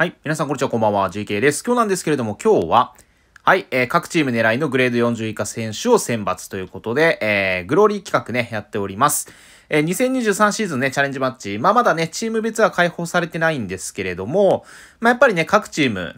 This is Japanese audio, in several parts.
はい。皆さん、こんにちは。こんばんは。JK です。今日なんですけれども、今日は、はい、えー、各チーム狙いのグレード40以下選手を選抜ということで、えー、グローリー企画ね、やっております。えー、2023シーズンね、チャレンジマッチ。まあ、まだね、チーム別は解放されてないんですけれども、まあ、やっぱりね、各チーム、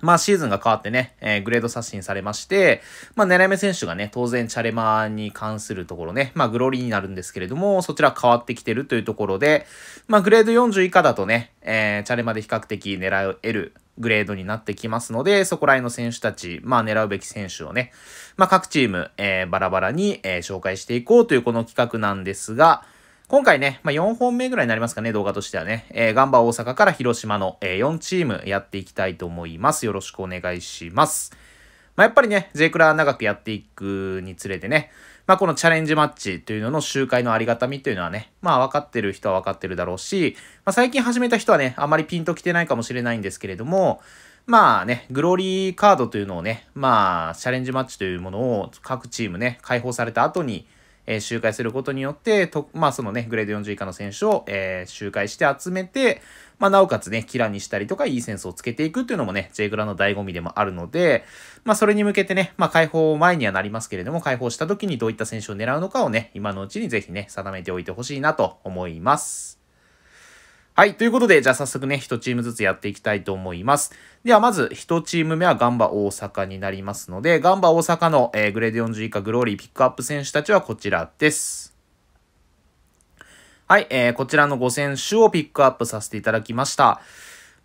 まあシーズンが変わってね、えー、グレード刷新されまして、まあ狙い目選手がね、当然チャレマーに関するところね、まあグローリーになるんですけれども、そちら変わってきてるというところで、まあグレード40以下だとね、えー、チャレマーで比較的狙えるグレードになってきますので、そこら辺の選手たち、まあ狙うべき選手をね、まあ各チーム、えー、バラバラに、えー、紹介していこうというこの企画なんですが、今回ね、まあ、4本目ぐらいになりますかね、動画としてはね、えー、ガンバ大阪から広島の、えー、4チームやっていきたいと思います。よろしくお願いします。まあ、やっぱりね、J クラ長くやっていくにつれてね、まあ、このチャレンジマッチというのの集会のありがたみというのはね、まあ分かってる人は分かってるだろうし、まあ、最近始めた人はね、あまりピンと来てないかもしれないんですけれども、まあね、グローリーカードというのをね、まあ、チャレンジマッチというものを各チームね、解放された後に、えー、周回することによって、と、まあそのね、グレード40以下の選手を、えー、周回して集めて、まあなおかつね、キラにしたりとか、いいセンスをつけていくっていうのもね、J グラの醍醐味でもあるので、まあそれに向けてね、まあ解放前にはなりますけれども、解放した時にどういった選手を狙うのかをね、今のうちにぜひね、定めておいてほしいなと思います。はい。ということで、じゃあ早速ね、1チームずつやっていきたいと思います。では、まず1チーム目はガンバ大阪になりますので、ガンバ大阪の、えー、グレード40以下グローリーピックアップ選手たちはこちらです。はい。えー、こちらの5選手をピックアップさせていただきました。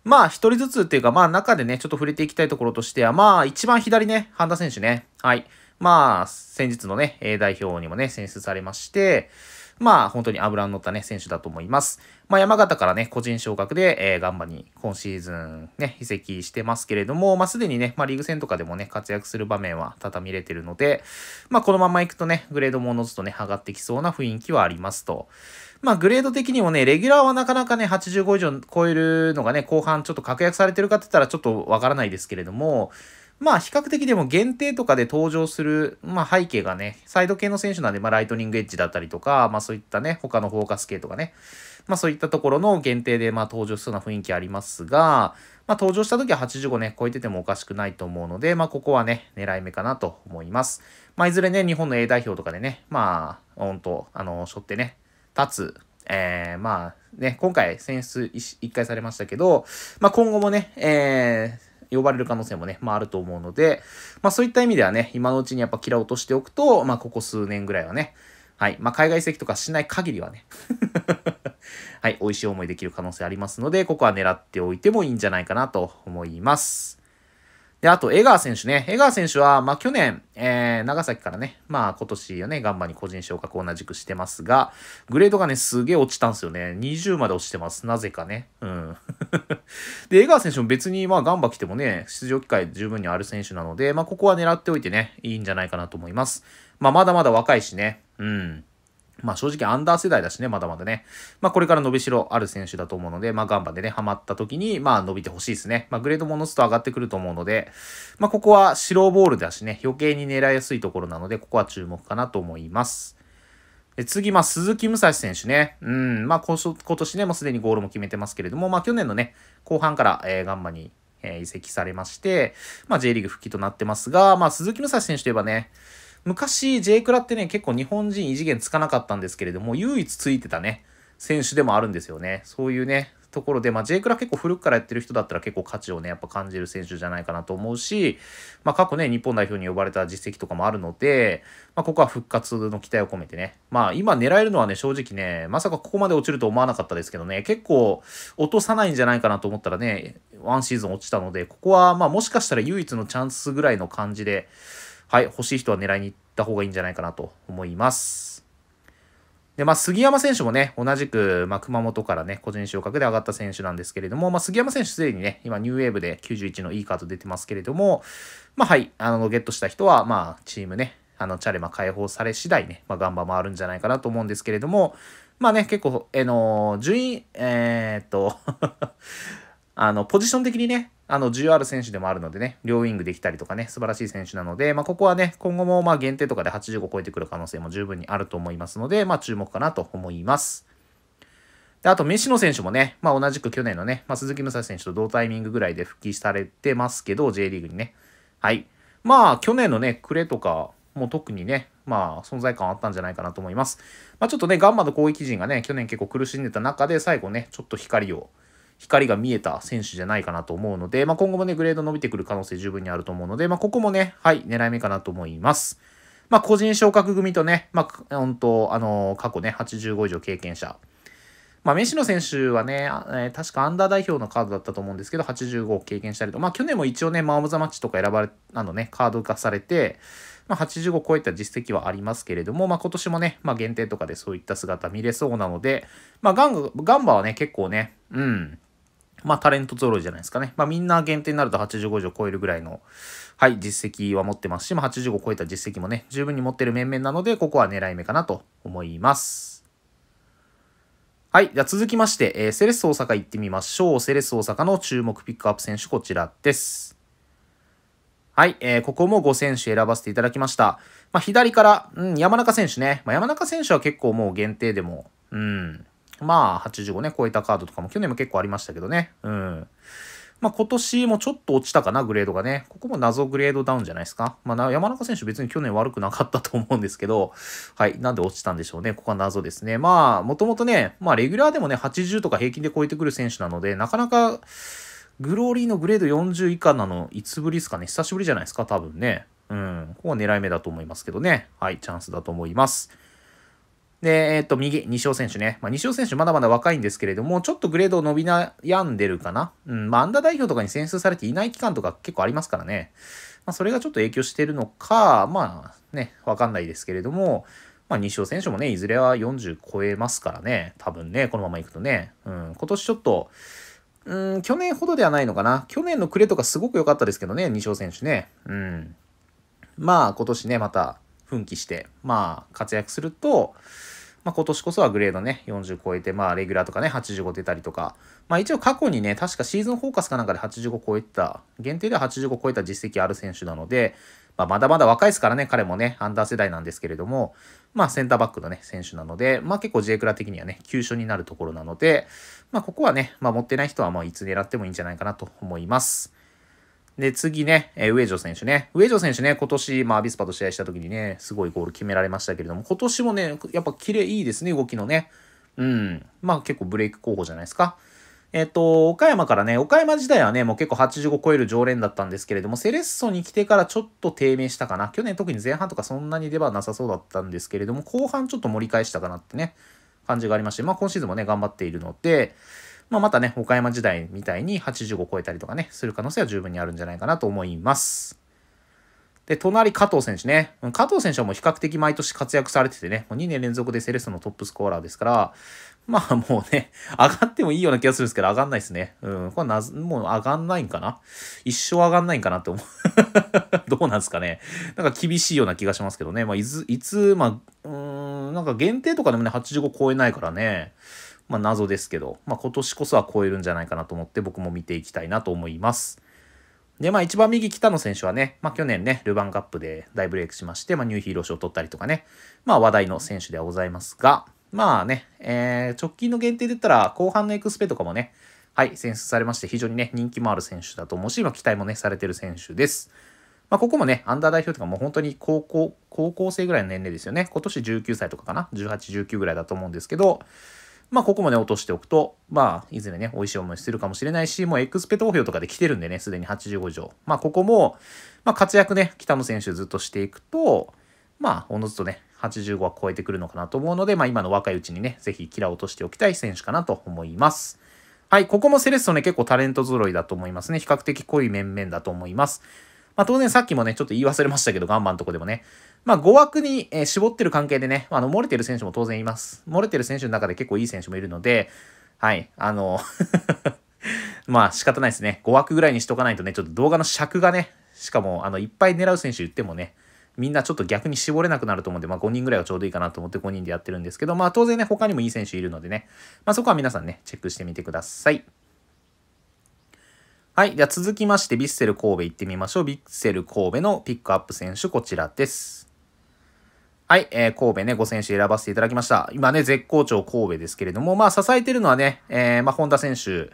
まあ、一人ずつっていうか、まあ、中でね、ちょっと触れていきたいところとしては、まあ、一番左ね、半田選手ね。はい。まあ、先日のね、A 代表にもね、選出されまして、まあ本当に油の乗ったね、選手だと思います。まあ山形からね、個人昇格で、えー、ガンバに今シーズンね、移籍してますけれども、まあすでにね、まあリーグ戦とかでもね、活躍する場面は多々見れてるので、まあこのまま行くとね、グレードもおのずとね、上がってきそうな雰囲気はありますと。まあグレード的にもね、レギュラーはなかなかね、85以上超えるのがね、後半ちょっと確約されてるかって言ったらちょっとわからないですけれども、まあ比較的でも限定とかで登場する、まあ背景がね、サイド系の選手なんで、まあライトニングエッジだったりとか、まあそういったね、他のフォーカス系とかね、まあそういったところの限定でまあ登場しそうな雰囲気ありますが、まあ登場した時は85ね、超えててもおかしくないと思うので、まあここはね、狙い目かなと思います。まあいずれね、日本の A 代表とかでね、まあ、本当あの、しょってね、立つ、えー、まあね、今回選出1回されましたけど、まあ今後もね、えー、呼ばれる可能性もね、まああると思うので、まあそういった意味ではね、今のうちにやっぱキラ落としておくと、まあここ数年ぐらいはね、はい。まあ、海外籍とかしない限りはね はい。美味しい思いできる可能性ありますので、ここは狙っておいてもいいんじゃないかなと思います。で、あと、江川選手ね。江川選手は、まあ、去年、えー、長崎からね、まあ、今年はね、ガンバに個人昇格同じくしてますが、グレードがね、すげえ落ちたんですよね。20まで落ちてます。なぜかね。うん。で、江川選手も別に、まあ、ガンバ来てもね、出場機会十分にある選手なので、まあ、ここは狙っておいてね、いいんじゃないかなと思います。まあ、まだまだ若いしね。うん。まあ正直アンダー世代だしね、まだまだね。まあこれから伸びしろある選手だと思うので、まあガンバでね、ハマった時に、まあ伸びてほしいですね。まあグレードものすと上がってくると思うので、まあここは白ボールだしね、余計に狙いやすいところなので、ここは注目かなと思います。で次、まあ、鈴木武蔵選手ね。うん、まあ、今年ね、もうすでにゴールも決めてますけれども、まあ、去年のね、後半から、えー、ガンマに、えー、移籍されまして、まあ、J リーグ復帰となってますが、まあ、鈴木武蔵選手といえばね、昔 J クラってね、結構日本人異次元つかなかったんですけれども、唯一ついてたね、選手でもあるんですよね。そういうね、ところで、まあ、J クラ結構古くからやってる人だったら結構価値をね、やっぱ感じる選手じゃないかなと思うし、まあ、過去ね、日本代表に呼ばれた実績とかもあるので、まあ、ここは復活の期待を込めてね、まあ、今狙えるのはね、正直ね、まさかここまで落ちると思わなかったですけどね、結構落とさないんじゃないかなと思ったらね、ワンシーズン落ちたので、ここは、まあ、もしかしたら唯一のチャンスぐらいの感じで、はい、欲しい人は狙いに行った方がいいんじゃないかなと思います。で、まあ、杉山選手もね、同じく、まあ、熊本からね、個人昇格で上がった選手なんですけれども、まあ、杉山選手すでにね、今、ニューウェーブで91のいいカード出てますけれども、まあ、はい、あの、ゲットした人は、まあ、チームね、あの、チャレマ解放され次第ね、まあ、ガンバ回るんじゃないかなと思うんですけれども、まあね、結構、えの順位、えー、っとあの、ポジション的にね、あの、重要ある選手でもあるのでね、両ウィングできたりとかね、素晴らしい選手なので、まあ、ここはね、今後もまあ限定とかで85超えてくる可能性も十分にあると思いますので、まあ、注目かなと思います。で、あと、メッシの選手もね、まあ、同じく去年のね、まあ、鈴木武蔵選手と同タイミングぐらいで復帰されてますけど、J リーグにね。はい。まあ、去年のね、暮れとか、もう特にね、まあ、存在感あったんじゃないかなと思います。まあ、ちょっとね、ガンマの攻撃陣がね、去年結構苦しんでた中で、最後ね、ちょっと光を光が見えた選手じゃないかなと思うので、まあ、今後もね、グレード伸びてくる可能性十分にあると思うので、まあ、ここもね、はい、狙い目かなと思います。まあ、個人昇格組とね、まあ、本当あのー、過去ね、85以上経験者。まあ、メッシの選手はね、えー、確かアンダー代表のカードだったと思うんですけど、85を経験したりと、まあ、去年も一応ね、マン・オブ・ザ・マッチとか選ばれ、あのね、カード化されて、まあ、85を超えた実績はありますけれども、まあ、今年もね、まあ、限定とかでそういった姿見れそうなので、まあ、ガンガンバはね、結構ね、うん、まあタレント揃いじゃないですかね。まあみんな限定になると85以上超えるぐらいの、はい、実績は持ってますし、まあ85超えた実績もね、十分に持ってる面々なので、ここは狙い目かなと思います。はい。じゃあ続きまして、えー、セレッソ大阪行ってみましょう。セレッソ大阪の注目ピックアップ選手、こちらです。はい、えー、ここも5選手選ばせていただきました。まあ、左から、うん、山中選手ね。まあ、山中選手は結構もう限定でも、うん、まあ、85ね、超えたカードとかも、去年も結構ありましたけどね。うん。まあ、今年もちょっと落ちたかな、グレードがね。ここも謎グレードダウンじゃないですか。まあ、山中選手別に去年悪くなかったと思うんですけど、はい。なんで落ちたんでしょうね。ここは謎ですね。まあ、もともとね、まあ、レギュラーでもね、80とか平均で超えてくる選手なので、なかなか、グローリーのグレード40以下なの、いつぶりですかね。久しぶりじゃないですか、多分ね。うん。ここは狙い目だと思いますけどね。はい。チャンスだと思います。で、えっ、ー、と、右、西尾選手ね。まあ、西尾選手まだまだ若いんですけれども、ちょっとグレード伸び悩んでるかな。うん、まあ、アンダー代表とかに選出されていない期間とか結構ありますからね。まあ、それがちょっと影響してるのか、まあ、ね、わかんないですけれども、まあ、西尾選手もね、いずれは40超えますからね。多分ね、このままいくとね。うん、今年ちょっと、うん、去年ほどではないのかな。去年の暮れとかすごく良かったですけどね、西尾選手ね。うん。まあ、今年ね、また、奮起して、まあ、活躍すると、まあ、今年こそはグレードね、40超えて、まあ、レギュラーとかね、85出たりとか、まあ、一応過去にね、確かシーズンフォーカスかなんかで85超えてた、限定では85超えた実績ある選手なので、まあ、まだまだ若いですからね、彼もね、アンダー世代なんですけれども、まあ、センターバックのね、選手なので、まあ、結構 J クラ的にはね、急所になるところなので、まあ、ここはね、まあ、持ってない人はもういつ狙ってもいいんじゃないかなと思います。で、次ね、えー、上条選手ね。上条選手ね、今年、まあ、アビスパと試合した時にね、すごいゴール決められましたけれども、今年もね、やっぱキレいいですね、動きのね。うん。まあ、結構ブレイク候補じゃないですか。えっ、ー、と、岡山からね、岡山自体はね、もう結構85超える常連だったんですけれども、セレッソに来てからちょっと低迷したかな。去年特に前半とかそんなに出番なさそうだったんですけれども、後半ちょっと盛り返したかなってね、感じがありまして、まあ今シーズンもね、頑張っているので、まあ、またね、岡山時代みたいに85超えたりとかね、する可能性は十分にあるんじゃないかなと思います。で、隣加藤選手ね。加藤選手はもう比較的毎年活躍されててね、もう2年連続でセレッソのトップスコアラーですから、まあもうね、上がってもいいような気がするんですけど、上がんないですね。うん、これな、もう上がんないんかな一生上がんないんかなって思う。どうなんですかね。なんか厳しいような気がしますけどね。まあ、いつ、いつ、まあ、うん、なんか限定とかでもね、85超えないからね。まあ、謎ですけど、まあ、今年こそは超えるんじゃないかなと思って僕も見ていきたいなと思います。で、まあ一番右北野選手はね、まあ去年ね、ルヴァンカップで大ブレイクしまして、まあニューヒーロー賞を取ったりとかね、まあ話題の選手ではございますが、まあね、えー、直近の限定で言ったら後半のエクスペとかもね、はい、選出されまして非常にね、人気もある選手だと思うし、今期待もね、されてる選手です。まあ、ここもね、アンダー代表とかもう本当に高校、高校生ぐらいの年齢ですよね。今年19歳とかかな。18、19ぐらいだと思うんですけど、まあ、ここもね、落としておくと、まあ、いずれね、美味しい思いするかもしれないし、もうエクスペ投票とかで来てるんでね、すでに85以上。まあ、ここも、まあ、活躍ね、北野選手ずっとしていくと、まあ、おのずとね、85は超えてくるのかなと思うので、まあ、今の若いうちにね、ぜひキラ落としておきたい選手かなと思います。はい、ここもセレッソね、結構タレント揃いだと思いますね。比較的濃い面々だと思います。まあ、当然さっきもね、ちょっと言い忘れましたけど、ガンバのとこでもね、まあ、5枠に、え絞ってる関係でね、あの、漏れてる選手も当然います。漏れてる選手の中で結構いい選手もいるので、はい、あの まあ仕方ないですね。5枠ぐらいにしとかないとね、ちょっと動画の尺がね、しかも、あの、いっぱい狙う選手言ってもね、みんなちょっと逆に絞れなくなると思うんで、まあ5人ぐらいはちょうどいいかなと思って5人でやってるんですけど、まあ当然ね、他にもいい選手いるのでね、まあそこは皆さんね、チェックしてみてください。はい。では続きまして、ヴィッセル神戸行ってみましょう。ヴィッセル神戸のピックアップ選手、こちらです。はい、えー、神戸ね、5選手選ばせていただきました。今ね、絶好調神戸ですけれども、まあ、支えてるのはね、えー、まあ、本田選手、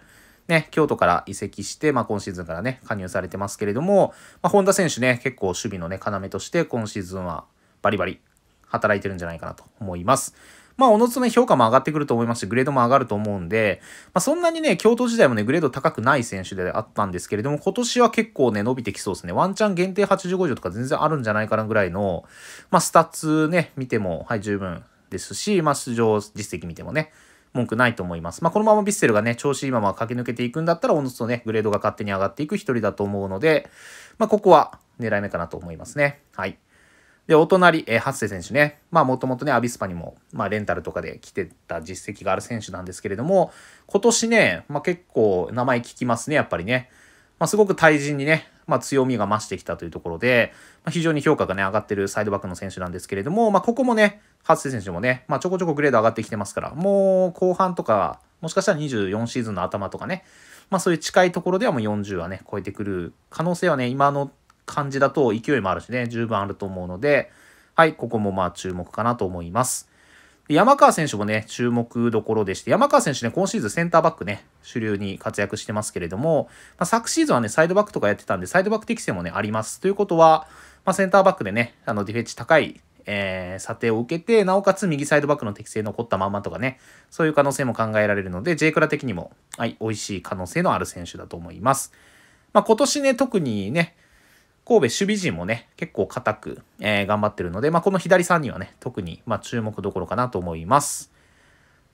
ね、京都から移籍して、まあ、今シーズンからね、加入されてますけれども、まあ、本田選手ね、結構守備のね、要として、今シーズンはバリバリ働いてるんじゃないかなと思います。まあ、おのずとね、評価も上がってくると思いますし、グレードも上がると思うんで、まあ、そんなにね、京都時代もね、グレード高くない選手であったんですけれども、今年は結構ね、伸びてきそうですね。ワンチャン限定85以上とか全然あるんじゃないかなぐらいの、まあ、スタッツね、見ても、はい、十分ですし、まあ、出場実績見てもね、文句ないと思います。まあ、このままビッセルがね、調子いいまま駆け抜けていくんだったら、おのずとね、グレードが勝手に上がっていく一人だと思うので、まあ、ここは狙い目かなと思いますね。はい。で、お隣、えー、ハッセ選手ね。まあ、もともとね、アビスパにも、まあ、レンタルとかで来てた実績がある選手なんですけれども、今年ね、まあ、結構、名前聞きますね、やっぱりね。まあ、すごく対人にね、まあ、強みが増してきたというところで、まあ、非常に評価がね、上がってるサイドバックの選手なんですけれども、まあ、ここもね、ハッセ選手もね、まあ、ちょこちょこグレード上がってきてますから、もう、後半とか、もしかしたら24シーズンの頭とかね、まあ、そういう近いところではもう40はね、超えてくる可能性はね、今の感じだと勢いもあるしね、十分あると思うので、はい、ここもまあ注目かなと思います。山川選手もね、注目どころでして、山川選手ね、今シーズンセンターバックね、主流に活躍してますけれども、まあ、昨シーズンはね、サイドバックとかやってたんで、サイドバック適性もね、あります。ということは、まあ、センターバックでね、あの、ディフェンス高い、えー、査定を受けて、なおかつ右サイドバックの適性残ったまんまとかね、そういう可能性も考えられるので、J クラ的にも、はい、美味しい可能性のある選手だと思います。まあ、今年ね、特にね、神戸守備陣もね、結構固く、えー、頑張ってるので、まあ、この左3にはね、特に、まあ、注目どころかなと思います。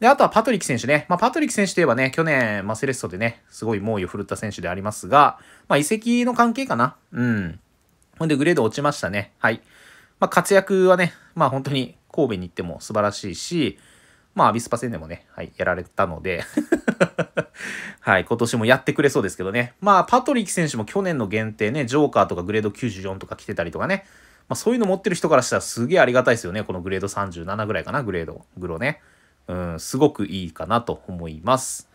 で、あとはパトリック選手ね。まあ、パトリック選手といえばね、去年、まあ、セレッソでね、すごい猛威を振るった選手でありますが、まあ、移籍の関係かな。うん。ほんで、グレード落ちましたね。はい。まあ、活躍はね、まあ、本当に神戸に行っても素晴らしいし、まあ、アビスパ戦でもね、はい、やられたので はい、今年もやってくれそうですけどね。まあ、パトリック選手も去年の限定ね、ジョーカーとかグレード94とか来てたりとかね、まあ、そういうの持ってる人からしたらすげえありがたいですよね。このグレード37ぐらいかな、グレード、グロね。うん、すごくいいかなと思います。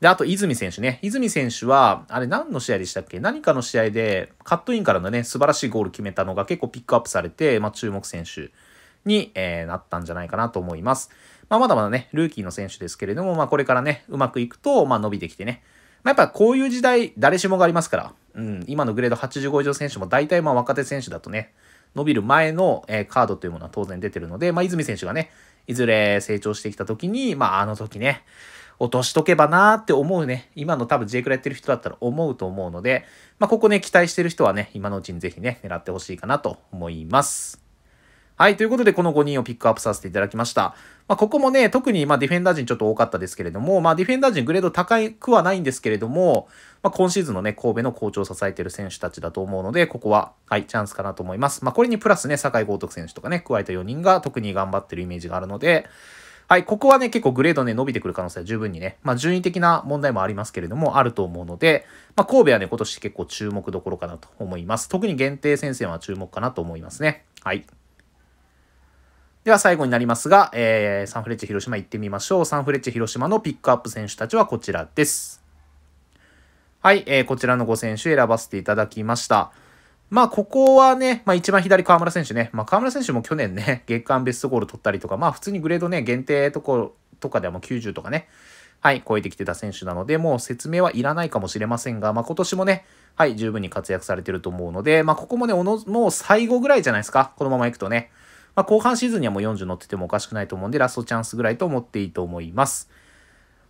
で、あと、泉選手ね。泉選手は、あれ何の試合でしたっけ何かの試合で、カットインからのね、素晴らしいゴール決めたのが結構ピックアップされて、まあ、注目選手に、えー、なったんじゃないかなと思います。まあ、まだまだね、ルーキーの選手ですけれども、まあ、これからね、うまくいくと、まあ、伸びてきてね。まあ、やっぱこういう時代、誰しもがありますから、うん、今のグレード85以上選手も大体まあ若手選手だとね、伸びる前の、えー、カードというものは当然出てるので、まあ、泉選手がね、いずれ成長してきた時に、まあ、あの時ね、落としとけばなーって思うね、今の多分 J クラやってる人だったら思うと思うので、まあ、ここね、期待してる人はね、今のうちにぜひね、狙ってほしいかなと思います。はい、ということでこの5人をピックアップさせていただきました。まあ、ここもね、特にまディフェンダー陣ちょっと多かったですけれども、まあ、ディフェンダー陣グレード高くはないんですけれども、まあ、今シーズンのね、神戸の好調を支えてる選手たちだと思うので、ここは、はい、チャンスかなと思います。まあ、これにプラスね、酒井豪徳選手とかね、加えた4人が特に頑張ってるイメージがあるので、はい、ここはね、結構グレードね、伸びてくる可能性は十分にね、まあ、順位的な問題もありますけれども、あると思うので、まあ、神戸はね、今年結構注目どころかなと思います。特に限定戦線は注目かなと思いますね。はい。では最後になりますが、えー、サンフレッチェ広島行ってみましょう。サンフレッチェ広島のピックアップ選手たちはこちらです。はい、えー、こちらの5選手選ばせていただきました。まあ、ここはね、まあ一番左河村選手ね。まあ河村選手も去年ね、月間ベストゴール取ったりとか、まあ普通にグレードね、限定とことかではもう90とかね、はい、超えてきてた選手なので、もう説明はいらないかもしれませんが、まあ今年もね、はい、十分に活躍されてると思うので、まあここもね、おのもう最後ぐらいじゃないですか。このまま行くとね。まあ、後半シーズンにはもう40乗っててもおかしくないと思うんで、ラストチャンスぐらいと思っていいと思います。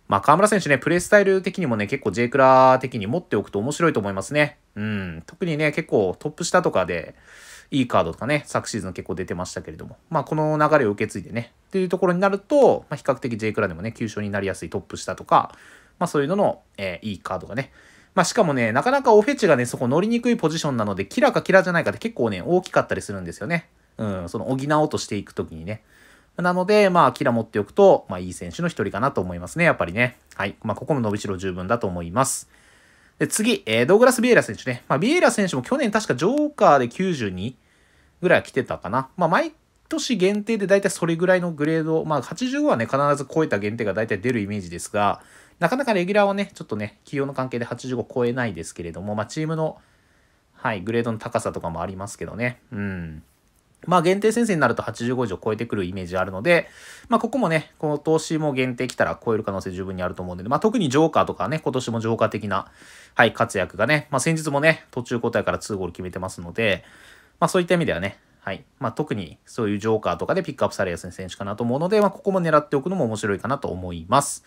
まあ、河村選手ね、プレースタイル的にもね、結構 J クラー的に持っておくと面白いと思いますね。うん。特にね、結構トップ下とかで、いいカードとかね、昨シーズン結構出てましたけれども、まあ、この流れを受け継いでね、っていうところになると、まあ、比較的 J クラーでもね、急所になりやすいトップ下とか、まあ、そういうのの、えー、いいカードがね、まあ、しかもね、なかなかオフェチがね、そこ乗りにくいポジションなので、キラかキラじゃないかって結構ね、大きかったりするんですよね。うん、その補おうとしていくときにね。なので、まあ、キラ持っておくと、まあ、いい選手の一人かなと思いますね、やっぱりね。はい。まあ、ここも伸びしろ十分だと思います。で、次、えー、ドーグラス・ビエラ選手ね。まあ、ビエラ選手も去年確かジョーカーで92ぐらい来てたかな。まあ、毎年限定で大体それぐらいのグレード、まあ、85はね、必ず超えた限定が大体出るイメージですが、なかなかレギュラーはね、ちょっとね、起用の関係で85超えないですけれども、まあ、チームの、はい、グレードの高さとかもありますけどね。うん。まあ限定先生になると85以上超えてくるイメージあるので、まあここもね、この投資も限定来たら超える可能性十分にあると思うんで、まあ特にジョーカーとかね、今年もジョーカー的な、はい、活躍がね、まあ先日もね、途中交代から2ゴール決めてますので、まあそういった意味ではね、はい、まあ特にそういうジョーカーとかでピックアップされやすい選手かなと思うので、まあここも狙っておくのも面白いかなと思います。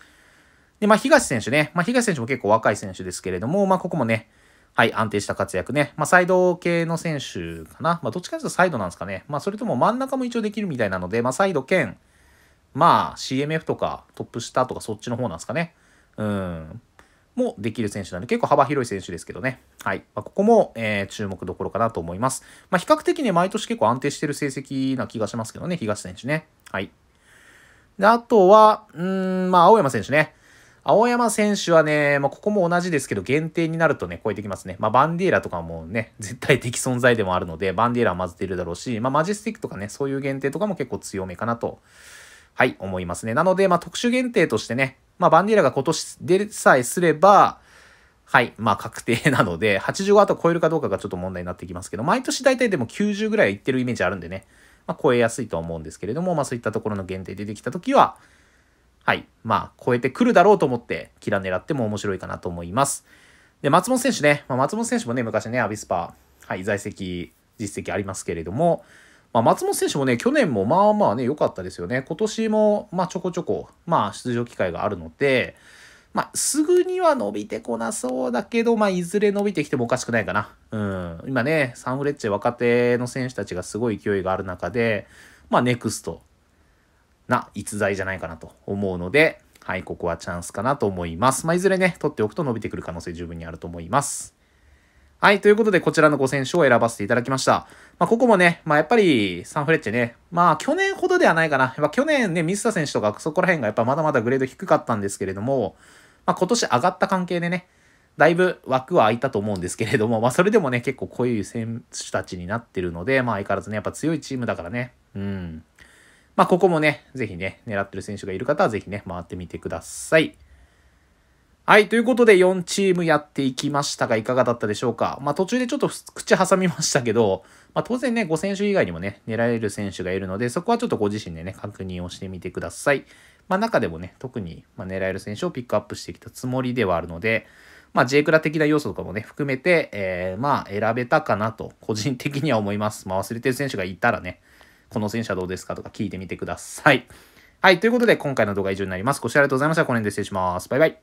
で、まあ東選手ね、まあ東選手も結構若い選手ですけれども、まあここもね、はい、安定した活躍ね。まあ、サイド系の選手かな。まあ、どっちかというとサイドなんですかね。まあ、それとも真ん中も一応できるみたいなので、まあ、サイド兼、まあ、CMF とかトップ下とかそっちの方なんですかね。うん。もできる選手なんで、結構幅広い選手ですけどね。はい。まあ、ここも、えー、注目どころかなと思います。まあ、比較的ね、毎年結構安定してる成績な気がしますけどね、東選手ね。はい。で、あとは、うん、まあ、青山選手ね。青山選手はね、まあ、ここも同じですけど、限定になるとね、超えてきますね。まあ、バンディーラとかもね、絶対的存在でもあるので、バンディーラは混ぜてるだろうし、まあ、マジェスティックとかね、そういう限定とかも結構強めかなと、はい、思いますね。なので、まあ、特殊限定としてね、まあ、バンディーラが今年出さえすれば、はい。まあ、確定なので、85あと超えるかどうかがちょっと問題になってきますけど、毎年大体でも90ぐらいいってるイメージあるんでね、まあ、超えやすいとは思うんですけれども、まあ、そういったところの限定出てきたときは、はい、まあ、超えてくるだろうと思って、キラ狙っても面白いかなと思います。で、松本選手ね、まあ、松本選手もね、昔ね、アビスパ、はい、在籍、実績ありますけれども、まあ、松本選手もね、去年もまあまあね、良かったですよね。今年も、まあ、ちょこちょこ、まあ、出場機会があるので、まあ、すぐには伸びてこなそうだけど、まあ、いずれ伸びてきてもおかしくないかな。うん。今ね、サンフレッチェ若手の選手たちがすごい勢いがある中で、まあ、ネクスト、な逸材じゃないかなと思うので、はい、ここはチャンスかなと思います。まあ、いずれね、取っておくと伸びてくる可能性十分にあると思います。はい、ということで、こちらの5選手を選ばせていただきました。まあ、ここもね、まあ、やっぱり、サンフレッチェね、まあ、去年ほどではないかな。ま去年ね、水田選手とかそこら辺がやっぱまだまだグレード低かったんですけれども、まあ、今年上がった関係でね、だいぶ枠は空いたと思うんですけれども、まあ、それでもね、結構こういう選手たちになってるので、まあ、相変わらずね、やっぱ強いチームだからね、うん、まあ、ここもね、ぜひね、狙ってる選手がいる方はぜひね、回ってみてください。はい。ということで、4チームやっていきましたが、いかがだったでしょうか。まあ、途中でちょっと口挟みましたけど、まあ、当然ね、5選手以外にもね、狙える選手がいるので、そこはちょっとご自身でね、確認をしてみてください。まあ、中でもね、特に、ま狙える選手をピックアップしてきたつもりではあるので、まあ、J クラ的な要素とかもね、含めて、えー、まあ、選べたかなと、個人的には思います。まあ、忘れてる選手がいたらね、この戦車どうですかとか聞いてみてください。はい。ということで、今回の動画は以上になります。ご視聴ありがとうございました。この辺で失礼します。バイバイ。